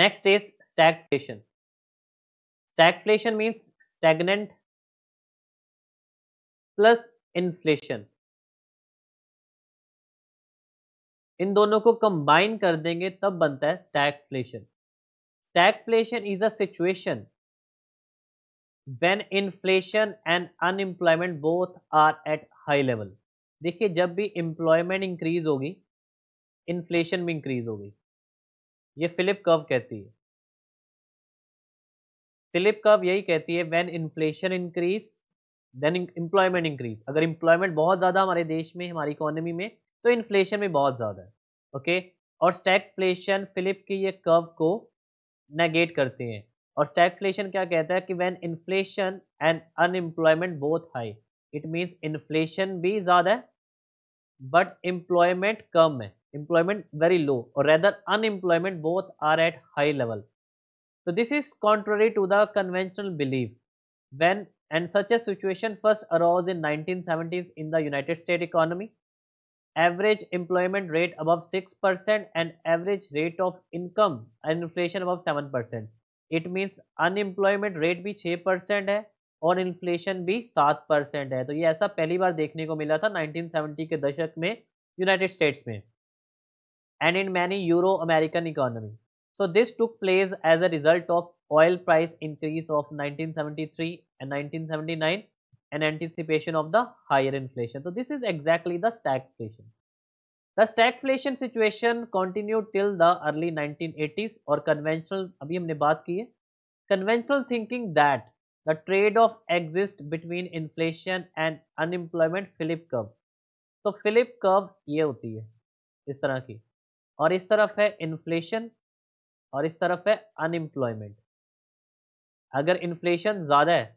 Next is stagflation stagflation means stagnant plus inflation इन दोनों को कंबाइन कर देंगे तब बनता है stagflation stagflation is a situation when inflation and unemployment both are at high level देखिए जब भी एम्प्लॉयमेंट इंक्रीज होगी इन्फ्लेशन भी इंक्रीज होगी ये फिलिप कर्व कहती है फिलिप कर्व यही कहती है when inflation increase then employment increase अगर इम्प्लॉयमेंट बहुत ज़्यादा हमारे देश में हमारी इकोनॉमी में तो इन्फ्लेशन भी बहुत ज़्यादा है ओके और स्टैक फ्लेशन फिलिप की ये कर्व को नेगेट करते हैं और फ्लेशन क्या कहता है कि when inflation and unemployment both high it means inflation भी ज़्यादा है but employment kam hai employment very low or rather unemployment both are at high level so this is contrary to the conventional belief when and such a situation first arose in 1970s in the united states economy average employment rate above 6% and average rate of income and inflation above 7% it means unemployment rate be 6% percent और inflation भी सात percent है तो ये ऐसा पहली बार देखने को मिला था 1970 के दशक में यूनाइटेड स्टेट्स में and in many Euro American economy so this took place as a result of oil price increase of 1973 and 1979 and anticipation of the higher inflation तो this is exactly the flation the stagflation situation continue till the early nineteen और conventional अभी हमने बात की है conventional thinking that the trade off exist between inflation and unemployment Philip curve तो Philip curve ये होती है इस तरह की और इस तरफ है इन्फ्लेशन और इस तरफ है अनएम्प्लॉयमेंट अगर इन्फ्लेशन ज़्यादा है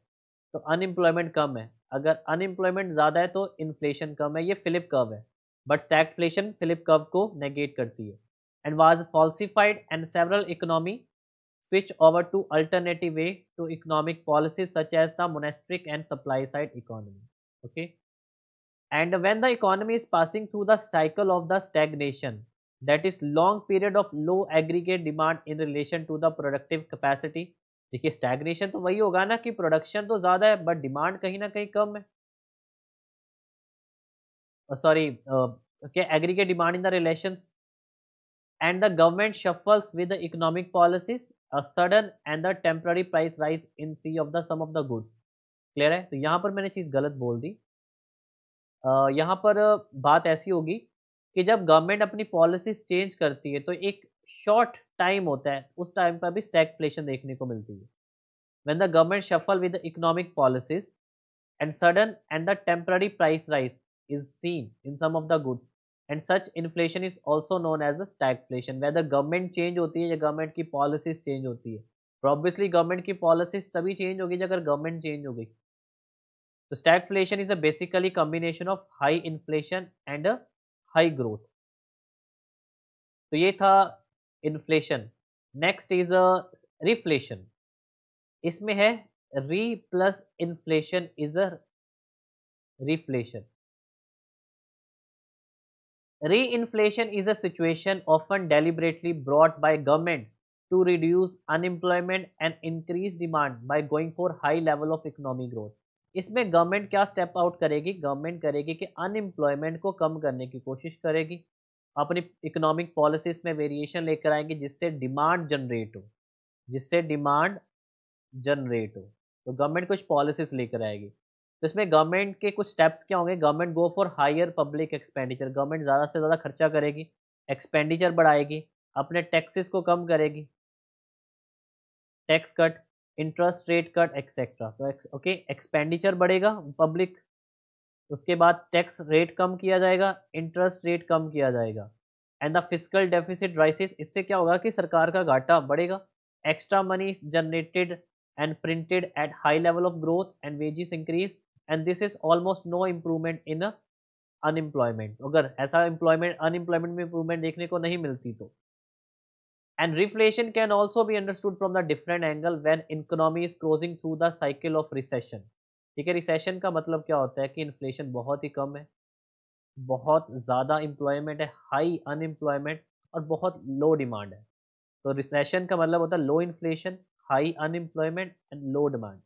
तो अनएम्प्लॉयमेंट कम है अगर अनएम्प्लॉयमेंट ज़्यादा है तो इन्फ्लेशन कम है ये फिलिप कर्व है बट स्टैगफ्लेशन फिलिप कर्व को नेगेट करती है and was falsified and several economy switch over to alternative way to economic policies such as the monastic and supply side economy okay and when the economy is passing through the cycle of the stagnation that is long period of low aggregate demand in relation to the productive capacity देखिए stagnation तो वही होगा ना कि production तो ज़्यादा है but demand कहीं ना कहीं कम है सॉरी क्या aggregate demand in the relations and the government shuffles with the economic policies a sudden and the temporary price rise in see of the some of the goods clear है तो यहाँ पर मैंने चीज़ गलत बोल दी uh, यहाँ पर बात ऐसी होगी कि जब गवर्नमेंट अपनी पॉलिसीज चेंज करती है तो एक शॉर्ट टाइम होता है उस टाइम पर भी स्टैक देखने को मिलती है when the government shuffle with economic policies and sudden and the temporary price rise is seen in some of the goods and such inflation is also known as a stagflation whether government change होती है या government की policies change होती है और obviously government की policies तभी change होगी अगर गवर्नमेंट चेंज हो गई तो stagflation is a basically combination of high inflation and high growth तो ये था inflation next is a reflation इसमें है re plus inflation is a reflation Reinflation is a situation often deliberately brought by government to reduce unemployment and increase demand by going for high level of economic growth. इसमें government क्या step out करेगी government करेगी कि unemployment को कम करने की कोशिश करेगी अपनी इकोनॉमिक पॉलिसीज में वेरिएशन लेकर आएंगे जिससे डिमांड जनरेट हो जिससे डिमांड जनरेट हो तो गवर्नमेंट कुछ पॉलिसीज लेकर आएगी तो इसमें गवर्नमेंट के कुछ स्टेप्स क्या होंगे government go for higher public expenditure government ज़्यादा से ज़्यादा खर्चा करेगी एक्सपेंडिचर बढ़ाएगी अपने टैक्सेस को कम करेगी tax cut interest rate cut etcetera तो ओके एक्सपेंडिचर बढ़ेगा पब्लिक उसके बाद टैक्स रेट कम किया जाएगा इंटरेस्ट रेट कम किया जाएगा and the physical deficit rises इससे क्या होगा कि सरकार का घाटा बढ़ेगा extra money generated and printed at high level of growth and wages increase and this is almost no improvement in unemployment अगर ऐसा इंप्लॉयमेंट अनएम्प्लॉयमेंट में इम्प्रूवमेंट देखने को नहीं मिलती तो and reflation can also be understood from the different angle when economy is closing through the cycle of recession ठीक है रिसेशन का मतलब क्या होता है कि इन्फ्लेशन बहुत ही कम है बहुत ज़्यादा इम्प्लॉयमेंट है हाई अनएम्प्लॉयमेंट और बहुत लो डिमांड है तो रिसेशन का मतलब होता है low inflation high unemployment and low demand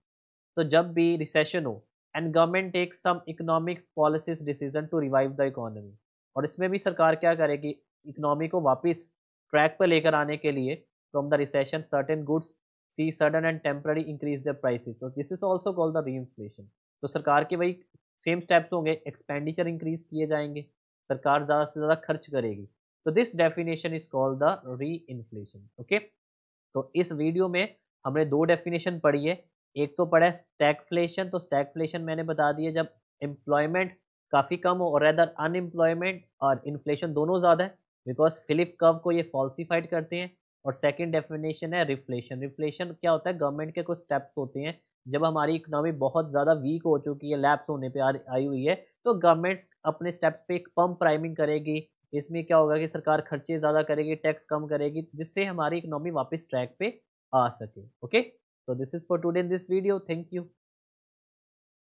तो जब भी रिसेशन हो and government take some economic policy decision to revive the economy और इसमें भी सरकार क्या करेगी इकोनॉमी को वापस ट्रैक पर लेकर आने के लिए from the recession certain goods see sudden and temporary increase the prices तो this is also call the reinflation तो सरकार के वही सेम स्टेप्स होंगे एक्सपेंडिचर इंक्रीज किए जाएंगे सरकार ज़्यादा से ज़्यादा खर्च करेगी तो this definition is called the reinflation okay तो इस वीडियो में हमने दो डेफिनेशन पढ़ी है एक तो पड़ा है स्टैगफ्लेशन तो स्टैकफ्लेशन मैंने बता दिया जब एम्प्लॉयमेंट काफ़ी कम हो और रेदर अनएम्प्लॉयमेंट और इन्फ्लेशन दोनों ज़्यादा है बिकॉज फिलिप कव को ये फॉल्सीफाइड करते हैं और सेकंड डेफिनेशन है रिफ्लेशन रिफ्लेशन क्या होता है गवर्नमेंट के कुछ स्टेप्स होते हैं जब हमारी इकनॉमी बहुत ज़्यादा वीक हो चुकी है लैप्स होने पर आई हुई है तो गवर्नमेंट्स अपने स्टेप्स पर एक पम्प प्राइमिंग करेगी इसमें क्या होगा कि सरकार खर्चे ज़्यादा करेगी टैक्स कम करेगी जिससे हमारी इकनॉमी वापस ट्रैक पे आ सके okay So this is for today in this video. Thank you.